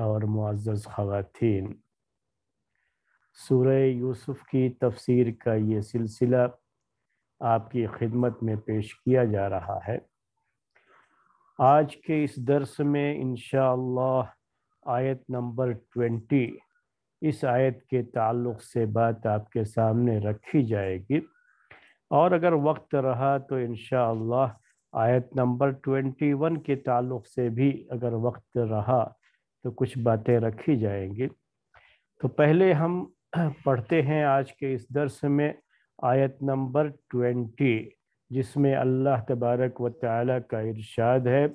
और मुआज़ ख़वातीन सूर्य यूसुफ की तफसीर का ये सिलसिला आपकी खिदमत में पेश किया जा रहा है आज के इस दर्स में इन आयत नंबर ट्वेंटी इस आयत के ताल्लुक़ से बात आपके सामने रखी जाएगी और अगर वक्त रहा तो इन आयत नंबर ट्वेंटी वन के ताल्लुक़ से भी अगर वक्त रहा तो कुछ बातें रखी जाएंगी तो पहले हम पढ़ते हैं आज के इस दर्स में आयत नंबर ट्वेंटी जिसमें अल्लाह तबारक व ताली का इरशाद है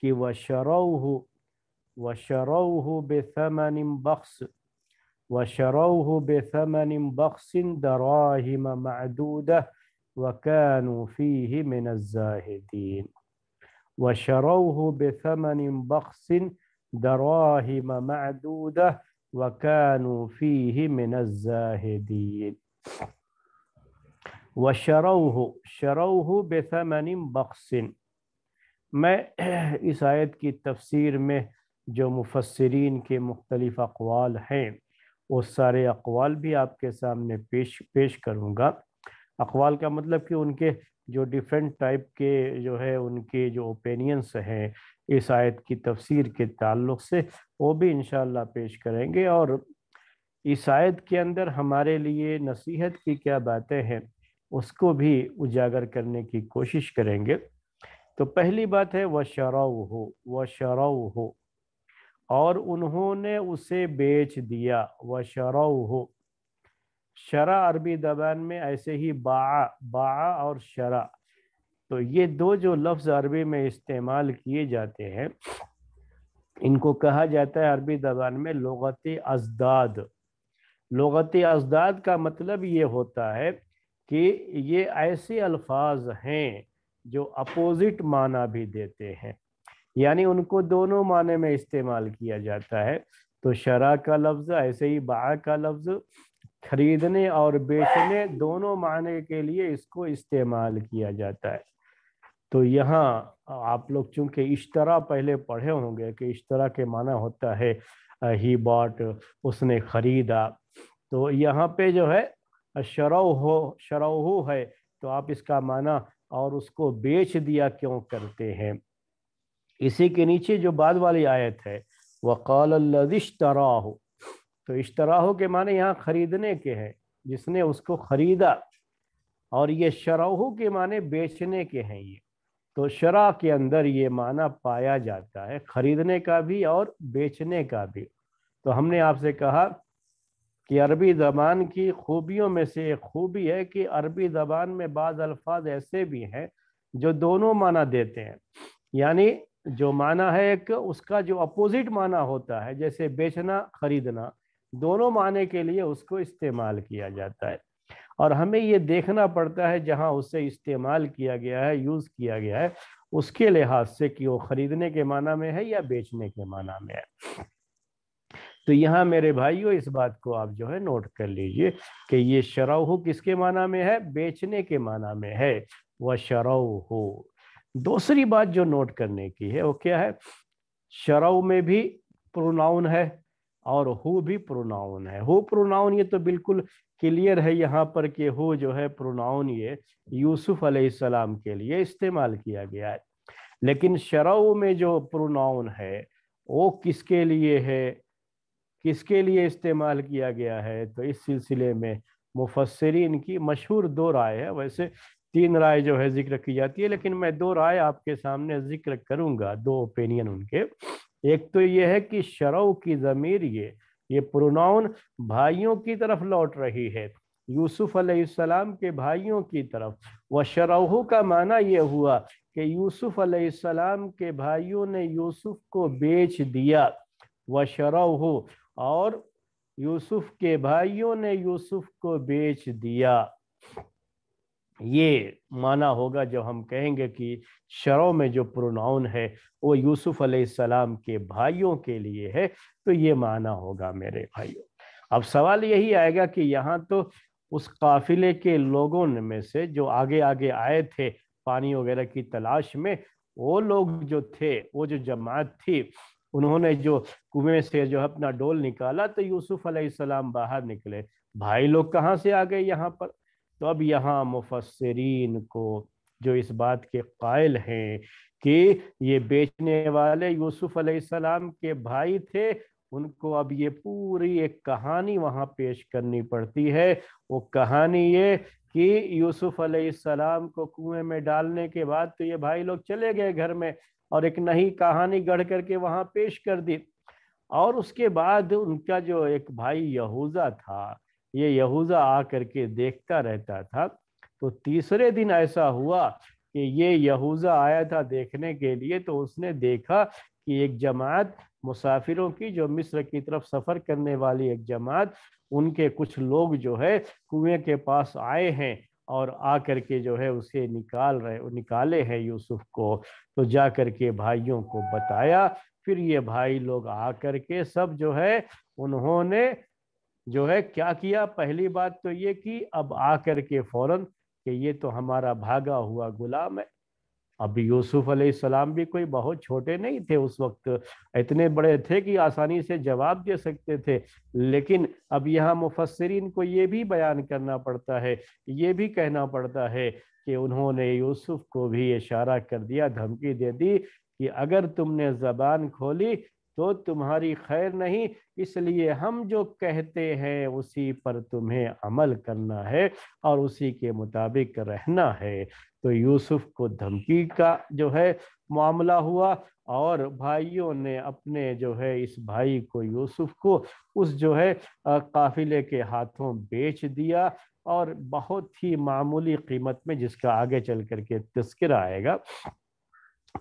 कि व शरऊ व शरऊ बेसमन बख्स व शरऊ बेसमन बख्सिन दराहिम मदूद वकानूफ़ी मिनज़ाहिदीन व शरऊ बेसमन बख्सिन दराहिम मदूदा वकानु फीहि मिनज़ाहिदीन वशरौह शरौह बेसमन बख्सिन मैं इस आयत की तफसीर में जो मुफसरीन के मुख्तलिफ अकवाल हैं वो सारे अकवाल भी आपके सामने पेश पेश करूँगा अकवाल का मतलब कि उनके जो डिफरेंट टाइप के जो है उनके जो ओपिनियंस हैं इस आयत की तफसीर के ताल्लुक से वो भी इन पेश करेंगे और इस आयत के अंदर हमारे लिए नसीहत की क्या बातें हैं उसको भी उजागर करने की कोशिश करेंगे तो पहली बात है वह शराव हो वह शराव हो और उन्होंने उसे बेच दिया वह शराव हो शरा अरबी जबान में ऐसे ही बा बा और शरा तो ये दो जो लफ्ज़ अरबी में इस्तेमाल किए जाते हैं इनको कहा जाता है अरबी जबान में लगती अजदाद लगत अजदाद का मतलब ये होता है कि ये ऐसे अल्फाज हैं जो अपोज़िट माना भी देते हैं यानी उनको दोनों माने में इस्तेमाल किया जाता है तो शरा का लफ्ज़ ऐसे ही बा का लफ्ज़ खरीदने और बेचने दोनों माने के लिए इसको इस्तेमाल किया जाता है तो यहाँ आप लोग चूंकि इश्तरा पहले पढ़े होंगे कि इश्तरा के माना होता है ही बॉट उसने खरीदा तो यहाँ पे जो है शरव हो है तो आप इसका माना और उसको बेच दिया क्यों करते हैं इसी के नीचे जो बाद वाली आयत है वकाल लदिश हो तो इश्तराहों के माने यहाँ खरीदने के हैं जिसने उसको खरीदा और ये शराहों के माने बेचने के हैं ये तो शराह के अंदर ये माना पाया जाता है खरीदने का भी और बेचने का भी तो हमने आपसे कहा कि अरबी ज़बान की खूबियों में से एक खूबी है कि अरबी ज़बान में बाद अल्फाज ऐसे भी हैं जो दोनों माना देते हैं यानी जो माना है एक उसका जो अपोजिट माना होता है जैसे बेचना खरीदना दोनों माने के लिए उसको इस्तेमाल किया जाता है और हमें ये देखना पड़ता है जहाँ उसे इस्तेमाल किया गया है यूज़ किया गया है उसके लिहाज से कि वो ख़रीदने के माना में है या बेचने के माना में है तो यहाँ मेरे भाइयों इस बात को आप जो है नोट कर लीजिए कि ये शराह हो किसके माना में है बेचने के माना में है वह शराव हो दूसरी बात जो नोट करने की है वो क्या है शराह में भी प्रोनाउन है और हु भी प्रोनाउन है हु प्रोनाउन ये तो बिल्कुल क्लियर है यहाँ पर कि हु जो है प्रोनाउन ये यूसुफ अलैहिस्सलाम के लिए इस्तेमाल किया गया है लेकिन शराव में जो प्रोनाउन है वो किसके लिए है किसके लिए इस्तेमाल किया गया है तो इस सिलसिले में मुफसरिन की मशहूर दो राय है वैसे तीन राय जो है जिक्र की जाती है लेकिन मैं दो राय आपके सामने जिक्र करूंगा दो ओपिनियन उनके एक तो यह है कि शरव की ज़मीर ये ये प्रोनाउन भाइयों की तरफ लौट रही है यूसुफ अलैहिस्सलाम के भाइयों की तरफ व शरहू का माना यह हुआ कि यूसुफ अलैहिस्सलाम के भाइयों ने यूसुफ को बेच दिया व शरहू और यूसुफ के भाइयों ने यूसुफ को बेच दिया ये माना होगा जब हम कहेंगे कि शरों में जो प्रोनाउन है वो यूसुफ अलैहिस्सलाम के भाइयों के लिए है तो ये माना होगा मेरे भाइयों अब सवाल यही आएगा कि यहाँ तो उस काफिले के लोगों में से जो आगे आगे आए थे पानी वगैरह की तलाश में वो लोग जो थे वो जो जमात थी उन्होंने जो कुएं से जो अपना डोल निकाला तो यूसुफ अलैहिस्सलाम बाहर निकले भाई लोग कहाँ से आ गए यहाँ पर तो अब यहाँ मुफसरीन को जो इस बात के कायल हैं कि ये बेचने वाले यूसुफ अलैहिस्सलाम के भाई थे उनको अब ये पूरी एक कहानी वहाँ पेश करनी पड़ती है वो कहानी ये कि यूसुफ अलैहिस्सलाम को कुएं में डालने के बाद तो ये भाई लोग चले गए घर में और एक नई कहानी गढ़ करके वहाँ पेश कर दी और उसके बाद उनका जो एक भाई यहूज़ा था ये यहूदा आ करके देखता रहता था तो तीसरे दिन ऐसा हुआ कि ये यहूदा आया था देखने के लिए तो उसने देखा कि एक जमात मुसाफिरों की जो मिस्र की तरफ सफ़र करने वाली एक जमात उनके कुछ लोग जो है कुएं के पास आए हैं और आ के जो है उसे निकाल रहे निकाले हैं यूसुफ को तो जा करके भाइयों को बताया फिर ये भाई लोग आ के सब जो है उन्होंने जो है क्या किया पहली बात तो ये कि अब आकर के फौरन कि ये तो हमारा भागा हुआ गुलाम है अब यूसुफ अलैहिस्सलाम भी कोई बहुत छोटे नहीं थे उस वक्त इतने बड़े थे कि आसानी से जवाब दे सकते थे लेकिन अब यहाँ मुफसरिन को ये भी बयान करना पड़ता है ये भी कहना पड़ता है कि उन्होंने यूसुफ को भी इशारा कर दिया धमकी दे दी कि अगर तुमने जबान खोली तो तुम्हारी खैर नहीं इसलिए हम जो कहते हैं उसी पर तुम्हें अमल करना है और उसी के मुताबिक रहना है तो यूसुफ को धमकी का जो है मामला हुआ और भाइयों ने अपने जो है इस भाई को यूसुफ को उस जो है काफिले के हाथों बेच दिया और बहुत ही मामूली कीमत में जिसका आगे चल करके तस्कर आएगा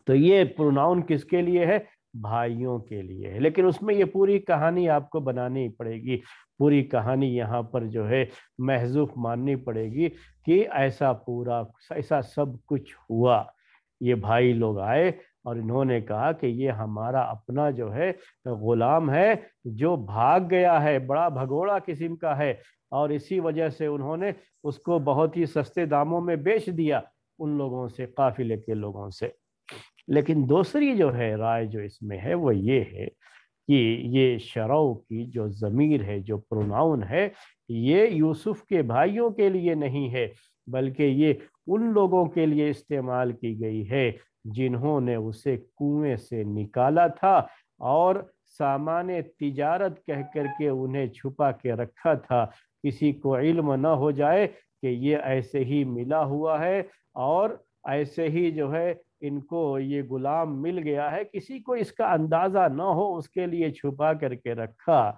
तो ये प्रोनाउन किसके लिए है भाइयों के लिए लेकिन उसमें ये पूरी कहानी आपको बनानी पड़ेगी पूरी कहानी यहाँ पर जो है महजूफ माननी पड़ेगी कि ऐसा पूरा ऐसा सब कुछ हुआ ये भाई लोग आए और इन्होंने कहा कि ये हमारा अपना जो है गुलाम है जो भाग गया है बड़ा भगोड़ा किस्म का है और इसी वजह से उन्होंने उसको बहुत ही सस्ते दामों में बेच दिया उन लोगों से काफिले के लोगों से लेकिन दूसरी जो है राय जो इसमें है वो ये है कि ये शराव की जो ज़मीर है जो प्रोनाउन है ये यूसुफ के भाइयों के लिए नहीं है बल्कि ये उन लोगों के लिए इस्तेमाल की गई है जिन्होंने उसे कुएं से निकाला था और सामान तिजारत कह कर के उन्हें छुपा के रखा था किसी को इल्म न हो जाए कि ये ऐसे ही मिला हुआ है और ऐसे ही जो है इनको ये गुलाम मिल गया है किसी को इसका अंदाजा ना हो उसके लिए छुपा करके रखा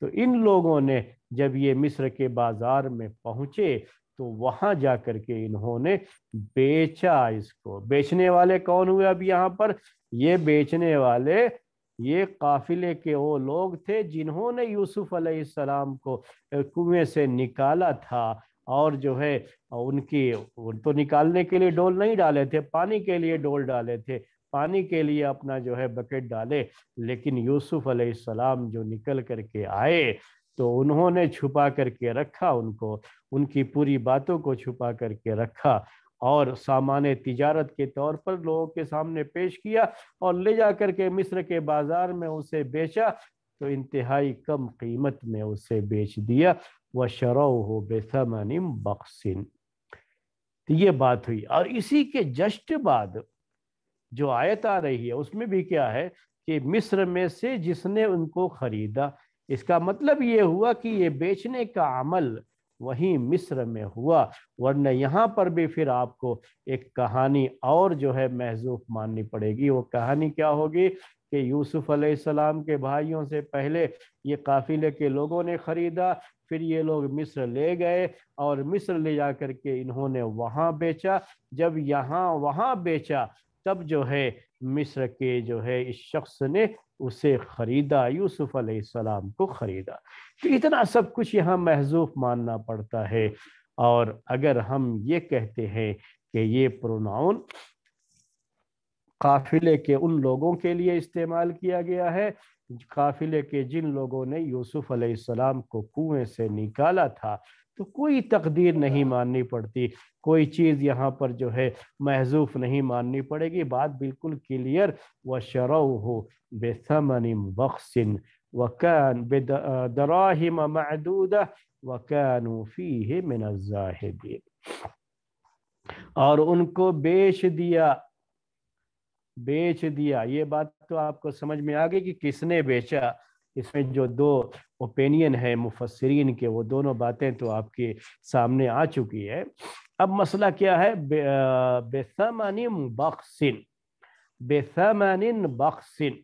तो इन लोगों ने जब ये मिस्र के बाजार में पहुंचे तो वहां जा के इन्होंने बेचा इसको बेचने वाले कौन हुए अब यहाँ पर ये बेचने वाले ये काफिले के वो लोग थे जिन्होंने यूसुफ अलैहिस्सलाम को कुएं से निकाला था और जो है उनकी उन तो निकालने के लिए डोल नहीं डाले थे पानी के लिए डोल डाले थे पानी के लिए अपना जो है बकेट डाले लेकिन यूसुफ अलैहिस्सलाम जो निकल करके आए तो उन्होंने छुपा करके रखा उनको उनकी पूरी बातों को छुपा करके रखा और सामान तिजारत के तौर पर लोगों के सामने पेश किया और ले जा करके मिस्र के बाजार में उसे बेचा तो इंतहाई कम कीमत में उसे बेच दिया व बेसमनिम बख्सिन तो ये बात हुई और इसी के जस्ट बाद जो आयत आ रही है उसमें भी क्या है कि मिस्र में से जिसने उनको खरीदा इसका मतलब ये हुआ कि ये बेचने का अमल वहीं मिस्र में हुआ वरना यहाँ पर भी फिर आपको एक कहानी और जो है महजूफ माननी पड़ेगी वो कहानी क्या होगी कि यूसुफ अलैहिस्सलाम के भाइयों से पहले ये काफिले के लोगों ने ख़रीदा फिर ये लोग मिस्र ले गए और मिस्र ले जा कर के इन्होंने वहाँ बेचा जब यहाँ वहाँ बेचा तब जो है मिस्र के जो है इस शख्स ने उसे ख़रीदा यूसुफ़ अलैहिस्सलाम को ख़रीदा तो इतना सब कुछ यहाँ महजूफ मानना पड़ता है और अगर हम ये कहते हैं कि ये प्रोनाउन काफिले के उन लोगों के लिए इस्तेमाल किया गया है काफिले के जिन लोगों ने यूसुफ अलैहिस्सलाम को कुएं से निकाला था तो कोई तकदीर नहीं माननी पड़ती कोई चीज़ यहाँ पर जो है महजूफ नहीं माननी पड़ेगी बात बिल्कुल क्लियर व शरव हो बेसमन बख्सिन वकान बेदराहिम महदूद वकानूफ़ी है मिनज़ाहिदीन और उनको बेच दिया बेच दिया ये बात तो आपको समझ में आ गई कि किसने बेचा इसमें जो दो ओपिनियन है मुफसरीन के वो दोनों बातें तो आपके सामने आ चुकी है अब मसला क्या है बे, बख्सिन बेसमानिन बख्सिन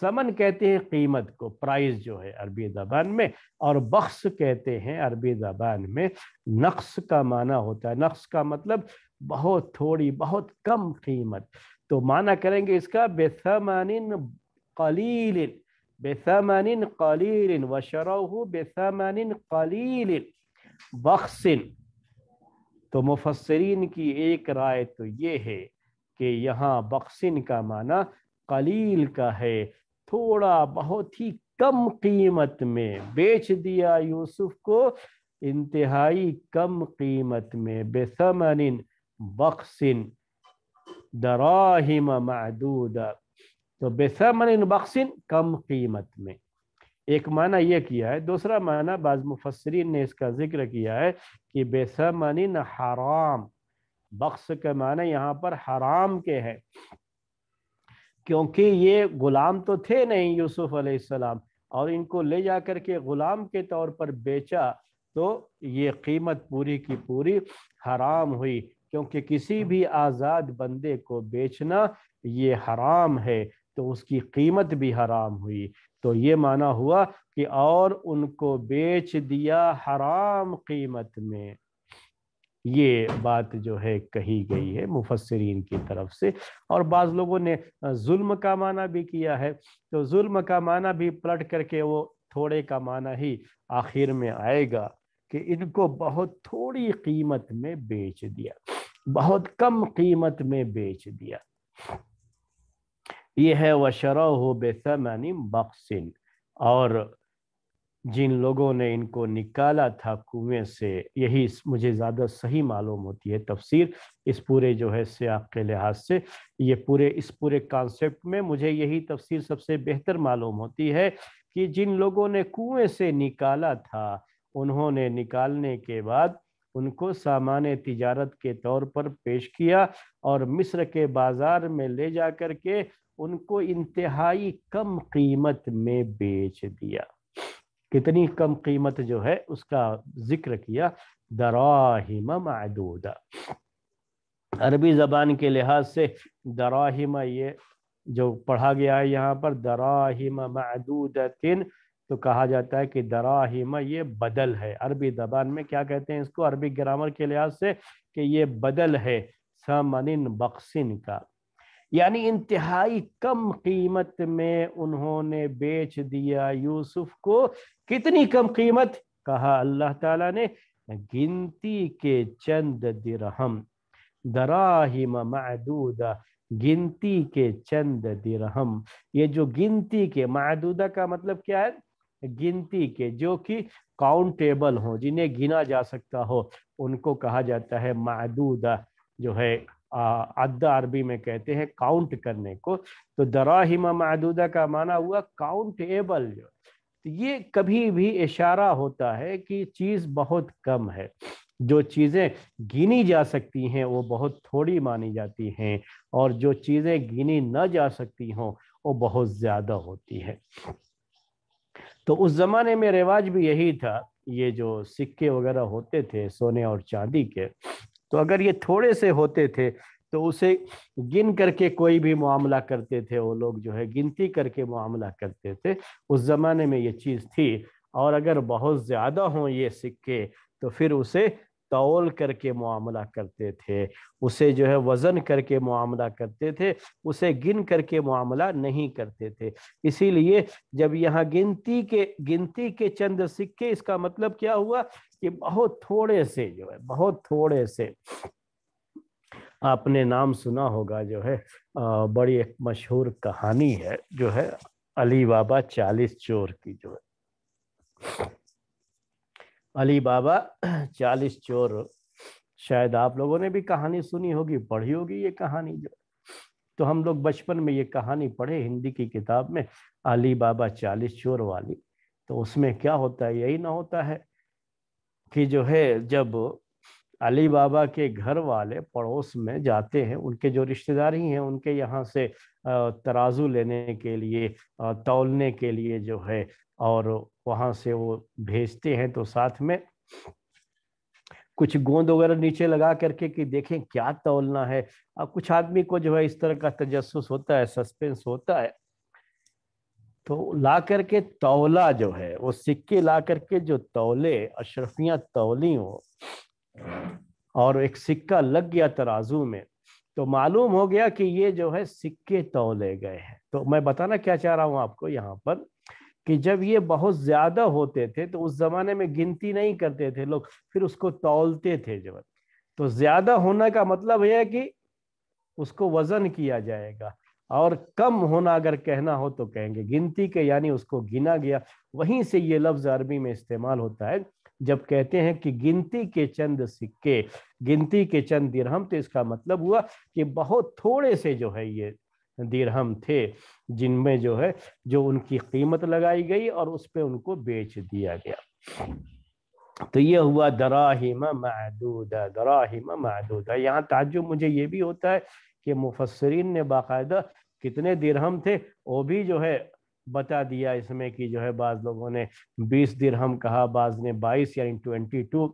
समन कहते हैं कीमत को प्राइस जो है अरबी जबान में और बख्स कहते हैं अरबी जबान में नक्स का माना होता है नक्स का मतलब बहुत थोड़ी बहुत कम कीमत तो माना करेंगे इसका बेसमानिन कलीलिन बेसमानिन कलीलिन वशरह बेसमानिन कलीलिन बख्सिन तो मुफसरीन की एक राय तो ये है कि यहाँ बख्सिन का माना कलील का है थोड़ा बहुत ही कम कीमत में बेच दिया यूसुफ को इंतहाई कम कीमत में बेसमानिन बख्सिन दराहिमा महदूदा तो बेसर मन बख्सिन कम कीमत में एक माना यह किया है दूसरा माना बाज मुफसरीन ने इसका जिक्र किया है कि बेसमनिन हराम बख्स के माना यहाँ पर हराम के हैं क्योंकि ये गुलाम तो थे नहीं यूसुफ अलैहिस्सलाम और इनको ले जा कर के गुलाम के तौर पर बेचा तो ये कीमत पूरी की पूरी हराम हुई क्योंकि किसी हाँ। भी आज़ाद बंदे को बेचना ये हराम है तो उसकी कीमत भी हराम हुई तो ये माना हुआ कि और उनको बेच दिया हराम कीमत में ये बात जो है कही गई है मुफसरीन की तरफ से और बाज़ लोगों ने जुल्म का माना भी किया है तो जुल्म का माना भी पलट करके वो थोड़े का माना ही आखिर में आएगा कि इनको बहुत थोड़ी कीमत में बेच दिया बहुत कम कीमत में बेच दिया ये है वशरा हो बेसमन बक्सिन और जिन लोगों ने इनको निकाला था कुएं से यही मुझे ज़्यादा सही मालूम होती है तफसीर इस पूरे जो है सियाक के लिहाज से ये पूरे इस पूरे कॉन्सेप्ट में मुझे यही तफसीर सबसे बेहतर मालूम होती है कि जिन लोगों ने कुएं से निकाला था उन्होंने निकालने के बाद उनको सामान तिजारत के तौर पर पेश किया और मिस्र के बाज़ार में ले जा कर के उनको इंतहाई कम कीमत में बेच दिया कितनी कम कीमत जो है उसका जिक्र किया दराहिमा मदूदा अरबी ज़बान के लिहाज से दराहिमा ये जो पढ़ा गया है यहाँ पर दराहिमा तिन तो कहा जाता है कि दराहिमा ये बदल है अरबी जबान में क्या कहते हैं इसको अरबी ग्रामर के लिहाज से कि ये बदल है समनिन बक्सिन का यानी इंतहाई कम कीमत में उन्होंने बेच दिया यूसुफ को कितनी कम कीमत कहा अल्लाह ताला ने गिनती के चंद दिरहम दराहिम मदूदा गिनती के चंद दिरहम ये जो गिनती के मदूदा का मतलब क्या है गिनती के जो कि काउंटेबल हो जिन्हें गिना जा सकता हो उनको कहा जाता है महदूदा जो है अद्द अरबी में कहते हैं काउंट करने को तो दराहिमा महदूदा का माना हुआ काउंटेबल जो तो ये कभी भी इशारा होता है कि चीज़ बहुत कम है जो चीज़ें गिनी जा सकती हैं वो बहुत थोड़ी मानी जाती हैं और जो चीज़ें गिनी ना जा सकती हों वो बहुत ज़्यादा होती है तो उस ज़माने में रिवाज भी यही था ये जो सिक्के वगैरह होते थे सोने और चांदी के तो अगर ये थोड़े से होते थे तो उसे गिन करके कोई भी मामला करते थे वो लोग जो है गिनती करके मामला करते थे उस ज़माने में ये चीज़ थी और अगर बहुत ज़्यादा हों ये सिक्के तो फिर उसे तौल करके मामला करते थे उसे जो है वज़न करके मामला करते थे उसे गिन करके मामला नहीं करते थे इसीलिए जब यहाँ गिनती के गिनती के चंद सिक्के इसका मतलब क्या हुआ कि बहुत थोड़े से जो है बहुत थोड़े से आपने नाम सुना होगा जो है आ, बड़ी एक मशहूर कहानी है जो है अली बाबा चालीस चोर की जो है अली बाबा चालीस चोर शायद आप लोगों ने भी कहानी सुनी होगी पढ़ी होगी ये कहानी जो तो हम लोग बचपन में ये कहानी पढ़े हिंदी की किताब में अली बाबा चालीस चोर वाली तो उसमें क्या होता है यही ना होता है कि जो है जब अली बाबा के घर वाले पड़ोस में जाते हैं उनके जो रिश्तेदार ही हैं उनके यहाँ से तराजू लेने के लिए तौलने के लिए जो है और वहाँ से वो भेजते हैं तो साथ में कुछ गोंद वगैरह नीचे लगा करके कि देखें क्या तोलना है अब कुछ आदमी को जो है इस तरह का तजस्स होता है सस्पेंस होता है तो ला करके तौला जो है वो सिक्के ला करके जो तौले अशरफिया तौली हो और एक सिक्का लग गया तराजू में तो मालूम हो गया कि ये जो है सिक्के तौले गए हैं तो मैं बताना क्या चाह रहा हूँ आपको यहाँ पर कि जब ये बहुत ज्यादा होते थे तो उस जमाने में गिनती नहीं करते थे लोग फिर उसको तोलते थे जब तो ज्यादा होना का मतलब यह है कि उसको वजन किया जाएगा और कम होना अगर कहना हो तो कहेंगे गिनती के यानी उसको गिना गया वहीं से ये लफ्ज अरबी में इस्तेमाल होता है जब कहते हैं कि गिनती के चंद सिक्के गिनती के चंद दिरहम तो इसका मतलब हुआ कि बहुत थोड़े से जो है ये दिरहम थे जिनमें जो है जो उनकी कीमत लगाई गई और उस पर उनको बेच दिया गया तो यह हुआ दराहिमा महदूदा दराहिमा महदूदा यहाँ ताजुब मुझे ये भी होता है कि मुफसरीन ने बाकायदा कितने दिरहम थे वो भी जो है बता दिया इसमें कि जो है बाज़ लोगों ने 20 दिरहम कहा बाज़ ने 22 यानी 22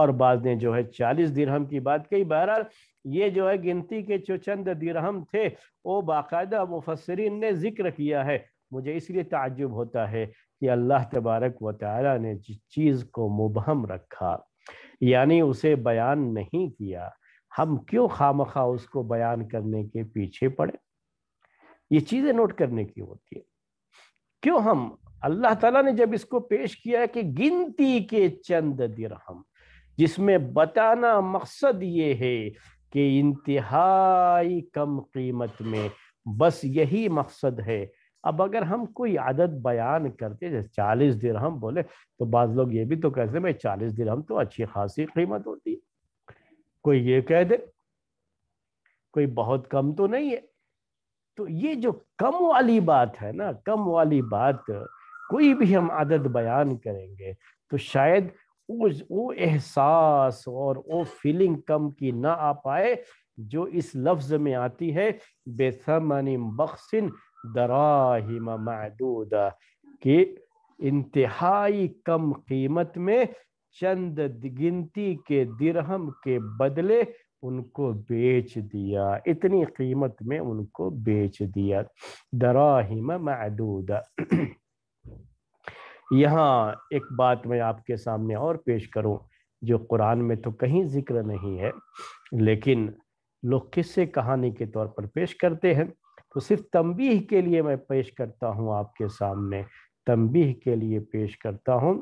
और बाज़ ने जो है 40 दिरहम की बात कही बहरहाल ये जो है गिनती के जो चंद दिरहम थे वो बाकायदा मुफसरीन ने जिक्र किया है मुझे इसलिए ताजुब होता है कि अल्लाह तबारक व तारा ने जिस चीज़ को मुबहम रखा यानी उसे बयान नहीं किया हम क्यों खाम खा उसको बयान करने के पीछे पड़े ये चीज़ें नोट करने की होती है क्यों हम अल्लाह ताला ने जब इसको पेश किया कि गिनती के चंद दिरहम जिसमें बताना मकसद ये है कि इंतहाई कम कीमत में बस यही मकसद है अब अगर हम कोई आदत बयान करते जैसे चालीस हम बोले तो बाज़ लोग ये भी तो कहते भाई चालीस दिन हम तो अच्छी खासी कीमत होती है कोई ये कह दे कोई बहुत कम तो नहीं है तो ये जो कम वाली बात है ना कम वाली बात कोई भी हम आदत बयान करेंगे तो शायद वो एहसास और वो फीलिंग कम की ना आ पाए जो इस लफ्ज में आती है बेसमन बख्सिन दरा महदूदा कि इंतहाई कम कीमत में चंद गिनती के दिरहम के बदले उनको बेच दिया इतनी कीमत में उनको बेच दिया दराहिम महदूदा यहाँ एक बात मैं आपके सामने और पेश करूँ जो कुरान में तो कहीं जिक्र नहीं है लेकिन लोग किस्से कहानी के तौर पर पेश करते हैं तो सिर्फ तंबीह के लिए मैं पेश करता हूँ आपके सामने तंबीह के लिए पेश करता हूँ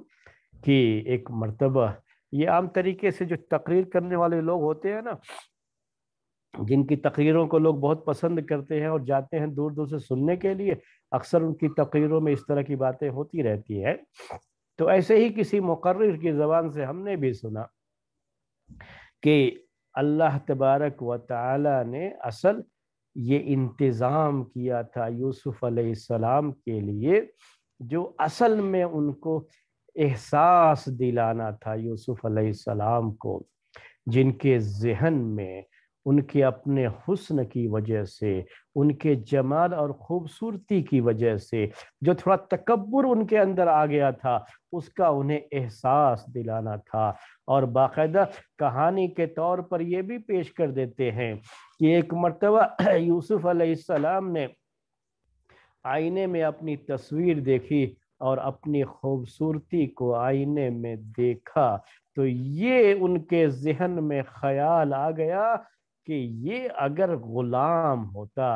कि एक मरतबा ये आम तरीके से जो तकरीर करने वाले लोग होते हैं ना जिनकी तकरीरों को लोग बहुत पसंद करते हैं और जाते हैं दूर दूर से सुनने के लिए अक्सर उनकी तकरीरों में इस तरह की बातें होती रहती है तो ऐसे ही किसी मुकर की ज़बान से हमने भी सुना कि अल्लाह तबारक व ताला ने असल ये इंतज़ाम किया था यूसुफ़ अलैहिस्सलाम के लिए जो असल में उनको एहसास दिलाना था यूसुफ़ अलैहिस्सलाम को जिनके जहन में उनके अपने हुस्न की वजह से उनके जमाल और ख़ूबसूरती की वजह से जो थोड़ा तकबर उनके अंदर आ गया था उसका उन्हें एहसास दिलाना था और बाकायदा कहानी के तौर पर यह भी पेश कर देते हैं कि एक मरतबा यूसुफ़ अलैहिस्सलाम ने आईने में अपनी तस्वीर देखी और अपनी खूबसूरती को आईने में देखा तो ये उनके जहन में ख्याल आ गया कि ये अगर गुलाम होता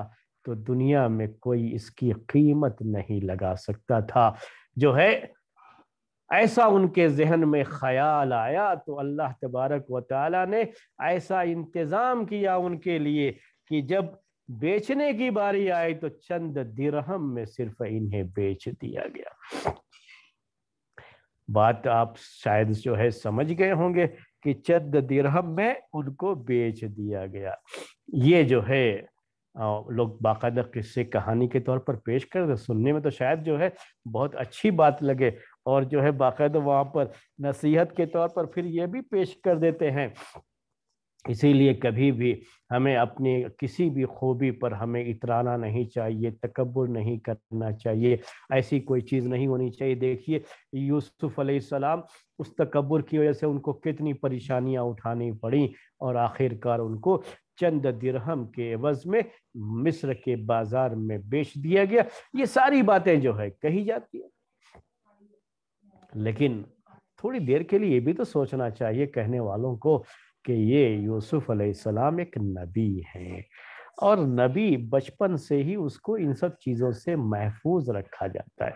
तो दुनिया में कोई इसकी कीमत नहीं लगा सकता था जो है ऐसा उनके जहन में ख्याल आया तो अल्लाह तबारक व ताला ने ऐसा इंतज़ाम किया उनके लिए कि जब बेचने की बारी आई तो चंद दिरहम में सिर्फ इन्हें बेच दिया गया बात आप शायद जो है समझ गए होंगे कि चंद दिरहम में उनको बेच दिया गया ये जो है लोग बाकायदा किस्से कहानी के तौर पर पेश कर रहे सुनने में तो शायद जो है बहुत अच्छी बात लगे और जो है बाकायदा वहाँ पर नसीहत के तौर पर फिर ये भी पेश कर देते हैं इसीलिए कभी भी हमें अपने किसी भी खूबी पर हमें इतराना नहीं चाहिए तकबर नहीं करना चाहिए ऐसी कोई चीज़ नहीं होनी चाहिए देखिए यूसुफ़ सलाम उस तकबर की वजह से उनको कितनी परेशानियां उठानी पड़ी और आखिरकार उनको चंद दिरहम के अवज में मिस्र के बाजार में बेच दिया गया ये सारी बातें जो है कही जाती है लेकिन थोड़ी देर के लिए ये भी तो सोचना चाहिए कहने वालों को कि ये यूसुफ अलैहिस्सलाम एक नबी हैं और नबी बचपन से ही उसको इन सब चीज़ों से महफूज रखा जाता है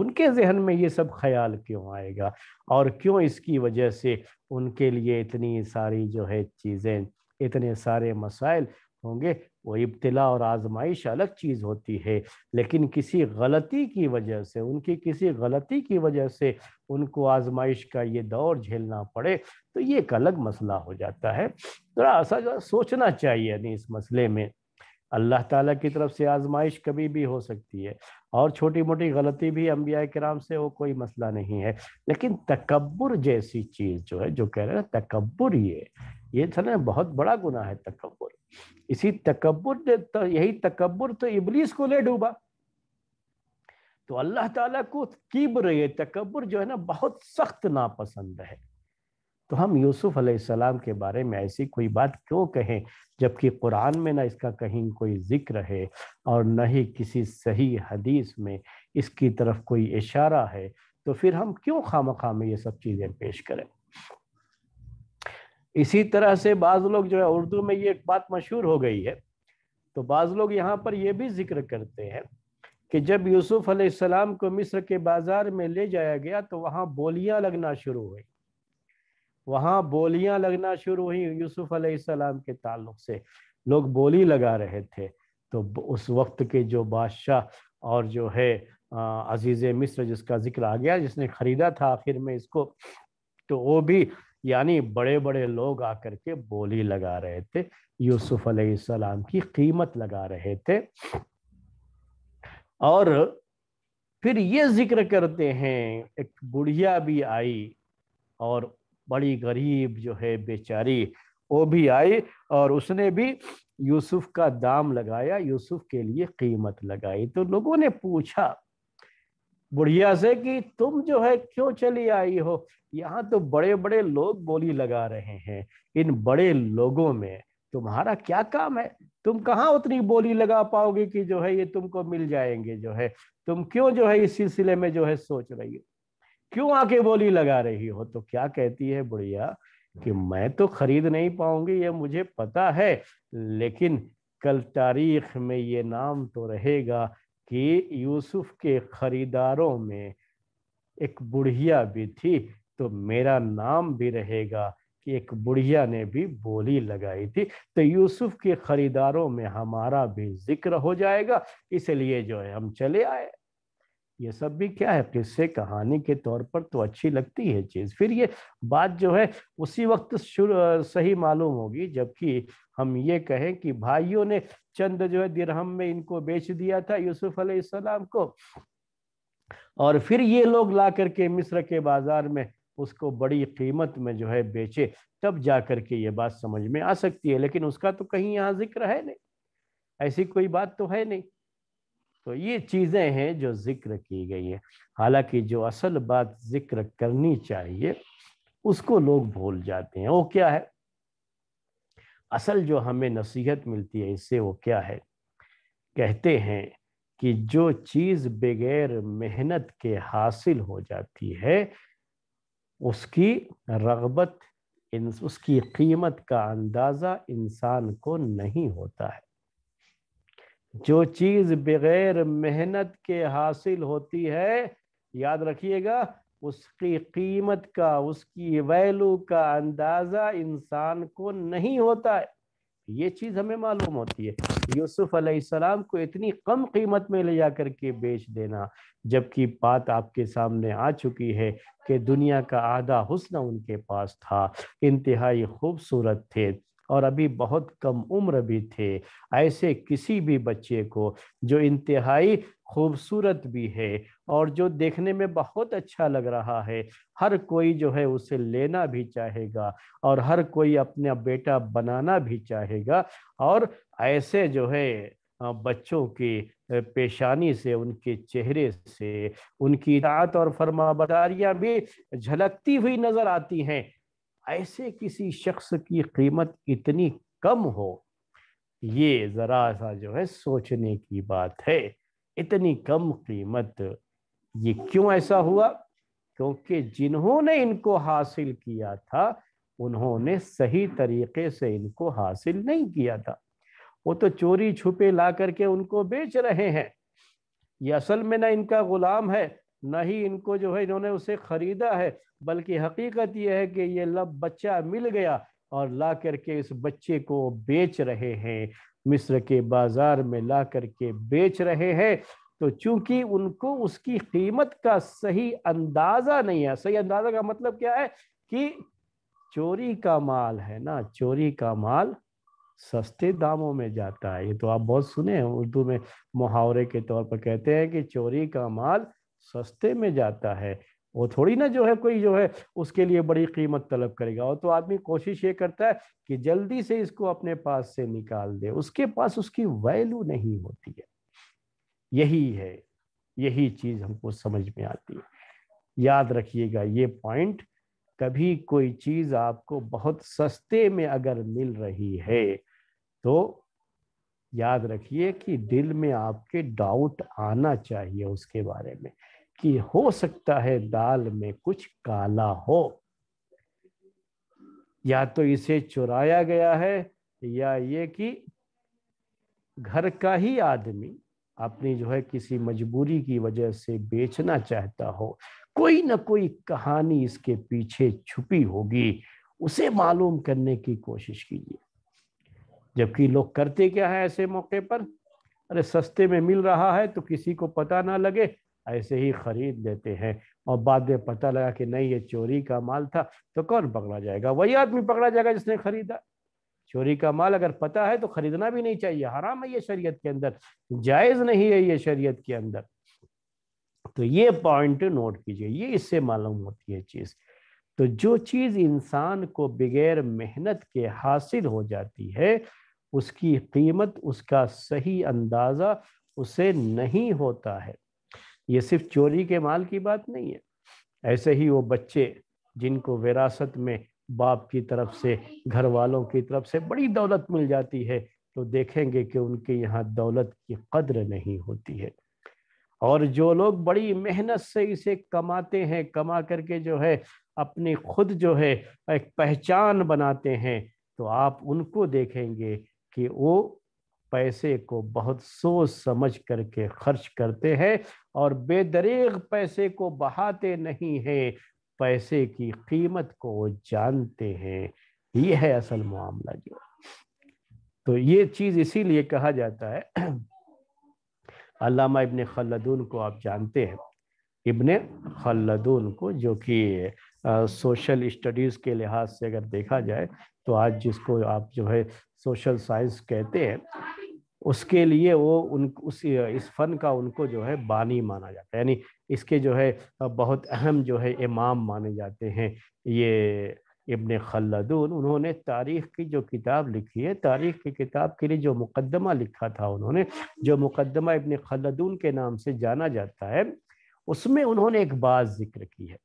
उनके जहन में ये सब ख्याल क्यों आएगा और क्यों इसकी वजह से उनके लिए इतनी सारी जो है चीज़ें इतने सारे मसाइल होंगे वो इब्तला और आजमाइश अलग चीज़ होती है लेकिन किसी गलती की वजह से उनकी किसी गलती की वजह से उनको आजमाइश का ये दौर झेलना पड़े तो ये एक अलग मसला हो जाता है थोड़ा तो ऐसा सोचना चाहिए यानी इस मसले में अल्लाह ताला की तरफ से आजमाइश कभी भी हो सकती है और छोटी मोटी गलती भी अम्बिया कराम से वो कोई मसला नहीं है लेकिन तकबर जैसी चीज़ जो है जो कह रहे हैं तकबर ये ये था बहुत बड़ा गुना है तकबर इसी तकबर ने तो यही तकबर तो इबलीस को ले डूबा तो अल्लाह ताला को कीब्र ये तकबर जो है ना बहुत सख्त नापसंद है तो हम यूसुफ अलैहिस्सलाम के बारे में ऐसी कोई बात क्यों कहें जबकि कुरान में ना इसका कहीं कोई जिक्र है और न ही किसी सही हदीस में इसकी तरफ कोई इशारा है तो फिर हम क्यों खाम में ये सब चीज़ें पेश करें इसी तरह से बाज़ लोग जो है उर्दू में ये एक बात मशहूर हो गई है तो बाज़ लोग यहाँ पर यह भी जिक्र करते हैं कि जब यूसुफ अलैहिस्सलाम को मिस्र के बाज़ार में ले जाया गया तो वहाँ बोलियाँ लगना शुरू हुई वहाँ बोलियाँ लगना शुरू हुई यूसुफ अलैहिस्सलाम के ताल्लुक से लोग बोली लगा रहे थे तो उस वक्त के जो बादशाह और जो है अजीज़ मिस्र जिसका जिक्र आ गया जिसने ख़रीदा था आखिर में इसको तो वो भी यानी बड़े बड़े लोग आकर के बोली लगा रहे थे यूसुफ अलैहिस्सलाम की कीमत लगा रहे थे और फिर ये जिक्र करते हैं एक बुढ़िया भी आई और बड़ी गरीब जो है बेचारी वो भी आई और उसने भी यूसुफ का दाम लगाया यूसुफ के लिए कीमत लगाई तो लोगों ने पूछा बुढ़िया से कि तुम जो है क्यों चली आई हो यहाँ तो बड़े बड़े लोग बोली लगा रहे हैं इन बड़े लोगों में तुम्हारा क्या काम है तुम कहाँ उतनी बोली लगा पाओगे कि जो है ये तुमको मिल जाएंगे जो है तुम क्यों जो है इस सिलसिले में जो है सोच रही हो क्यों आके बोली लगा रही हो तो क्या कहती है बुढ़िया कि मैं तो खरीद नहीं पाऊंगी ये मुझे पता है लेकिन कल तारीख में ये नाम तो रहेगा कि यूसुफ के खरीदारों में एक बुढ़िया भी थी तो मेरा नाम भी रहेगा कि एक बुढ़िया ने भी बोली लगाई थी तो यूसुफ के खरीदारों में हमारा भी जिक्र हो जाएगा इसलिए जो है हम चले आए ये सब भी क्या है किस्से कहानी के तौर पर तो अच्छी लगती है चीज़ फिर ये बात जो है उसी वक्त सही मालूम होगी जबकि हम ये कहें कि भाइयों ने चंद जो है दिरहम में इनको बेच दिया था यूसुफ अलैहिस्सलाम को और फिर ये लोग ला करके मिस्र के बाजार में उसको बड़ी कीमत में जो है बेचे तब जा कर के ये बात समझ में आ सकती है लेकिन उसका तो कहीं यहाँ जिक्र है नहीं ऐसी कोई बात तो है नहीं तो ये चीज़ें हैं जो जिक्र की गई हैं हालांकि जो असल बात जिक्र करनी चाहिए उसको लोग भूल जाते हैं वो क्या है असल जो हमें नसीहत मिलती है इससे वो क्या है कहते हैं कि जो चीज़ बगैर मेहनत के हासिल हो जाती है उसकी रगबत उसकी कीमत का अंदाज़ा इंसान को नहीं होता है जो चीज़ बगैर मेहनत के हासिल होती है याद रखिएगा उसकी कीमत का उसकी वैल्यू का अंदाज़ा इंसान को नहीं होता है ये चीज़ हमें मालूम होती है यूसुफ अलैहिस्सलाम को इतनी कम कीमत में ले जा कर के बेच देना जबकि बात आपके सामने आ चुकी है कि दुनिया का आधा हुसन उनके पास था इंतहाई खूबसूरत थे और अभी बहुत कम उम्र भी थे ऐसे किसी भी बच्चे को जो इंतहाई खूबसूरत भी है और जो देखने में बहुत अच्छा लग रहा है हर कोई जो है उसे लेना भी चाहेगा और हर कोई अपना बेटा बनाना भी चाहेगा और ऐसे जो है बच्चों की पेशानी से उनके चेहरे से उनकी दात और फरमाबदारियाँ भी झलकती हुई नजर आती हैं ऐसे किसी शख्स की कीमत इतनी कम हो ये ज़रा सा जो है सोचने की बात है इतनी कम कीमत ये क्यों ऐसा हुआ क्योंकि जिन्होंने इनको हासिल किया था उन्होंने सही तरीके से इनको हासिल नहीं किया था वो तो चोरी छुपे ला करके उनको बेच रहे हैं ये असल में ना इनका गुलाम है ना ही इनको जो है इन्होंने उसे खरीदा है बल्कि हकीकत यह है कि ये लब बच्चा मिल गया और ला करके इस बच्चे को बेच रहे हैं मिस्र के बाजार में ला करके बेच रहे हैं तो चूंकि उनको उसकी कीमत का सही अंदाजा नहीं है सही अंदाजा का मतलब क्या है कि चोरी का माल है ना चोरी का माल सस्ते दामों में जाता है ये तो आप बहुत सुने हैं उर्दू में मुहावरे के तौर पर कहते हैं कि चोरी का माल सस्ते में जाता है वो थोड़ी ना जो है कोई जो है उसके लिए बड़ी कीमत तलब करेगा और तो आदमी कोशिश ये करता है कि जल्दी से इसको अपने पास से निकाल दे उसके पास उसकी वैल्यू नहीं होती है यही है यही चीज हमको समझ में आती है याद रखिएगा ये पॉइंट कभी कोई चीज आपको बहुत सस्ते में अगर मिल रही है तो याद रखिए कि दिल में आपके डाउट आना चाहिए उसके बारे में कि हो सकता है दाल में कुछ काला हो या तो इसे चुराया गया है या ये कि घर का ही आदमी अपनी जो है किसी मजबूरी की वजह से बेचना चाहता हो कोई ना कोई कहानी इसके पीछे छुपी होगी उसे मालूम करने की कोशिश कीजिए जबकि लोग करते क्या है ऐसे मौके पर अरे सस्ते में मिल रहा है तो किसी को पता ना लगे ऐसे ही ख़रीद लेते हैं और बाद में पता लगा कि नहीं ये चोरी का माल था तो कौन पकड़ा जाएगा वही आदमी पकड़ा जाएगा जिसने ख़रीदा चोरी का माल अगर पता है तो ख़रीदना भी नहीं चाहिए हराम है ये शरीयत के अंदर जायज़ नहीं है ये शरीयत के अंदर तो ये पॉइंट नोट कीजिए ये इससे मालूम होती है चीज़ तो जो चीज़ इंसान को बगैर मेहनत के हासिल हो जाती है उसकी कीमत उसका सही अंदाज़ा उसे नहीं होता है ये सिर्फ चोरी के माल की बात नहीं है ऐसे ही वो बच्चे जिनको विरासत में बाप की तरफ से घर वालों की तरफ से बड़ी दौलत मिल जाती है तो देखेंगे कि उनके यहाँ दौलत की कदर नहीं होती है और जो लोग बड़ी मेहनत से इसे कमाते हैं कमा करके जो है अपनी खुद जो है एक पहचान बनाते हैं तो आप उनको देखेंगे कि वो पैसे को बहुत सोच समझ करके खर्च करते हैं और बेदरेग पैसे को बहाते नहीं हैं पैसे की कीमत को वो जानते हैं ये है असल मामला जो तो ये चीज़ इसीलिए कहा जाता है अलामा इबन खलदून को आप जानते हैं इब्ने खलदून को जो कि सोशल स्टडीज़ के लिहाज से अगर देखा जाए तो आज जिसको आप जो है सोशल साइंस कहते हैं उसके लिए वो उन उस इस फन का उनको जो है बानी माना जाता है यानी इसके जो है बहुत अहम जो है इमाम माने जाते हैं ये इबन खल्लदून उन्होंने तारीख़ की जो किताब लिखी है तारीख़ की किताब के लिए जो मुकदमा लिखा था उन्होंने जो मुकदमा इबन खल्लदून के नाम से जाना जाता है उसमें उन्होंने एक बात जिक्र की है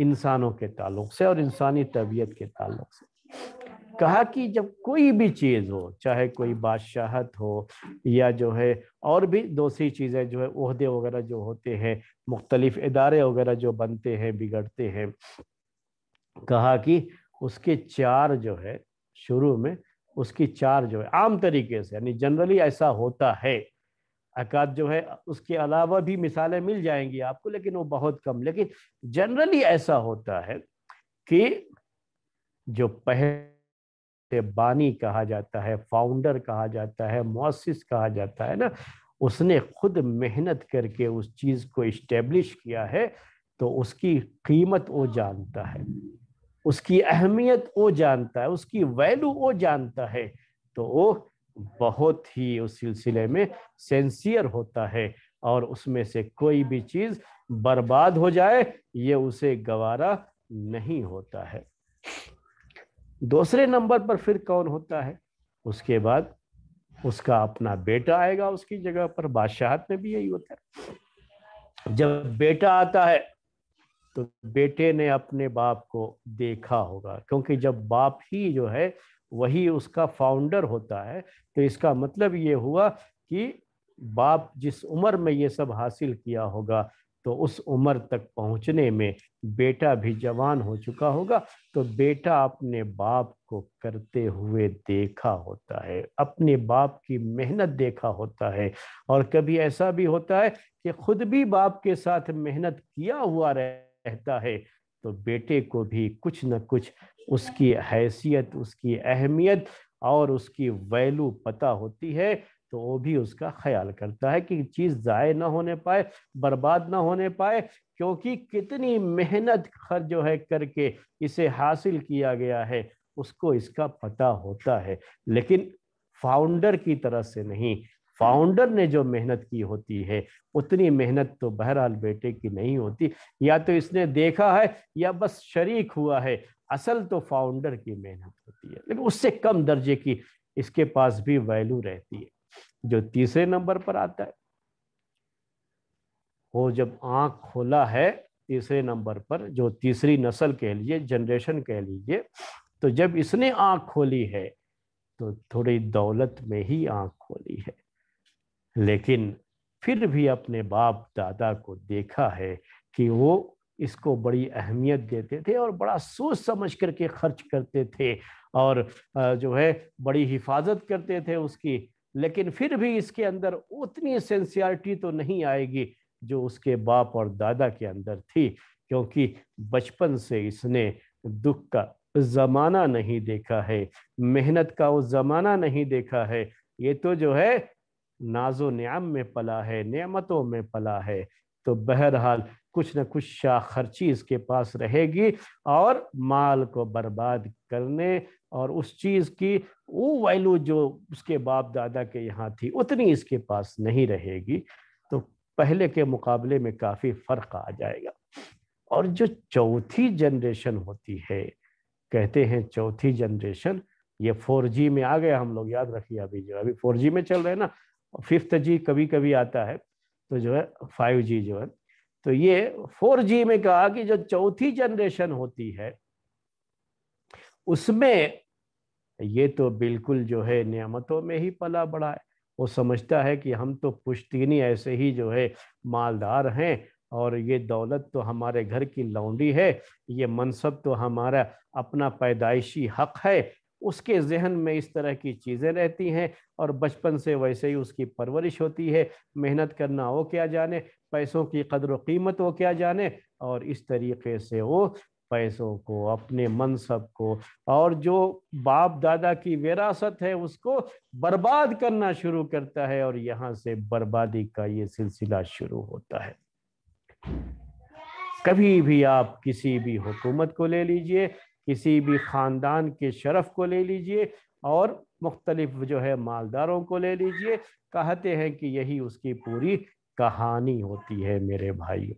इंसानों के ताल्लुक से और इंसानी तबीयत के ताल्लुक से कहा कि जब कोई भी चीज़ हो चाहे कोई बादशाहत हो या जो है और भी दूसरी चीज़ें जो है अहदे वगैरह जो होते हैं मुख्तलिफ़ इदारे वगैरह जो बनते हैं बिगड़ते हैं कहा कि उसके चार जो है शुरू में उसकी चार जो है आम तरीके से यानी जनरली ऐसा होता है अकात जो है उसके अलावा भी मिसालें मिल जाएंगी आपको लेकिन वो बहुत कम लेकिन जनरली ऐसा होता है कि जो पहले बानी कहा जाता है फाउंडर कहा जाता है मोसिस कहा जाता है ना उसने खुद मेहनत करके उस चीज़ को इस्टेब्लिश किया है तो उसकी कीमत वो जानता है उसकी अहमियत वो जानता है उसकी वैल्यू वो जानता है तो वो बहुत ही उस सिलसिले में सेंसियर होता है और उसमें से कोई भी चीज़ बर्बाद हो जाए ये उसे गवारा नहीं होता है दूसरे नंबर पर फिर कौन होता है उसके बाद उसका अपना बेटा आएगा उसकी जगह पर बादशाहत में भी यही होता है जब बेटा आता है तो बेटे ने अपने बाप को देखा होगा क्योंकि जब बाप ही जो है वही उसका फाउंडर होता है तो इसका मतलब ये हुआ कि बाप जिस उम्र में ये सब हासिल किया होगा तो उस उम्र तक पहुंचने में बेटा भी जवान हो चुका होगा तो बेटा अपने बाप को करते हुए देखा होता है अपने बाप की मेहनत देखा होता है और कभी ऐसा भी होता है कि खुद भी बाप के साथ मेहनत किया हुआ रहता है तो बेटे को भी कुछ न कुछ उसकी हैसियत उसकी अहमियत और उसकी वैल्यू पता होती है तो वो भी उसका ख्याल करता है कि चीज़ ज़ाय ना होने पाए बर्बाद ना होने पाए क्योंकि कितनी मेहनत खर जो है करके इसे हासिल किया गया है उसको इसका पता होता है लेकिन फाउंडर की तरह से नहीं फाउंडर ने जो मेहनत की होती है उतनी मेहनत तो बहरहाल बेटे की नहीं होती या तो इसने देखा है या बस शरीक हुआ है असल तो फाउंडर की मेहनत होती है लेकिन उससे कम दर्जे की इसके पास भी वैल्यू रहती है जो तीसरे नंबर पर आता है वो जब आँख खोला है तीसरे नंबर पर जो तीसरी नस्ल कह लीजिए जनरेशन कह लीजिए तो जब इसने आँख खोली है तो थोड़ी दौलत में ही आँख खोली है लेकिन फिर भी अपने बाप दादा को देखा है कि वो इसको बड़ी अहमियत देते थे और बड़ा सोच समझ करके खर्च करते थे और जो है बड़ी हिफाजत करते थे उसकी लेकिन फिर भी इसके अंदर उतनी सेंसियरिटी तो नहीं आएगी जो उसके बाप और दादा के अंदर थी क्योंकि बचपन से इसने दुख का ज़माना नहीं देखा है मेहनत का वो ज़माना नहीं देखा है ये तो जो है नाजो न्याम में पला है नियमतों में पला है तो बहरहाल कुछ न कुछ शाह खर्ची इसके पास रहेगी और माल को बर्बाद करने और उस चीज़ की वो वैल्यू जो उसके बाप दादा के यहाँ थी उतनी इसके पास नहीं रहेगी तो पहले के मुकाबले में काफ़ी फ़र्क आ जाएगा और जो चौथी जनरेशन होती है कहते हैं चौथी जनरेशन ये फोर जी में आ गया हम लोग याद रखिए अभी जो अभी फोर जी में चल रहे हैं ना फिफ्थ जी कभी कभी आता है तो जो है फाइव जी जो है तो ये फोर जी में कहा कि जो चौथी जनरेशन होती है उसमें ये तो बिल्कुल जो है नियमतों में ही पला बड़ा है वो समझता है कि हम तो पुश्तीनी ऐसे ही जो है मालदार हैं और ये दौलत तो हमारे घर की लौंडी है ये मनसब तो हमारा अपना पैदाइशी हक है उसके जहन में इस तरह की चीज़ें रहती हैं और बचपन से वैसे ही उसकी परवरिश होती है मेहनत करना वो क्या जाने पैसों की कदर कीमत वो क्या जाने और इस तरीके से वो पैसों को अपने मनसब को और जो बाप दादा की विरासत है उसको बर्बाद करना शुरू करता है और यहाँ से बर्बादी का ये सिलसिला शुरू होता है कभी भी आप किसी भी हुकूमत को ले लीजिए किसी भी ख़ानदान के शरफ़ को ले लीजिए और मुख्तलिफ जो है मालदारों को ले लीजिए कहते हैं कि यही उसकी पूरी कहानी होती है मेरे भाई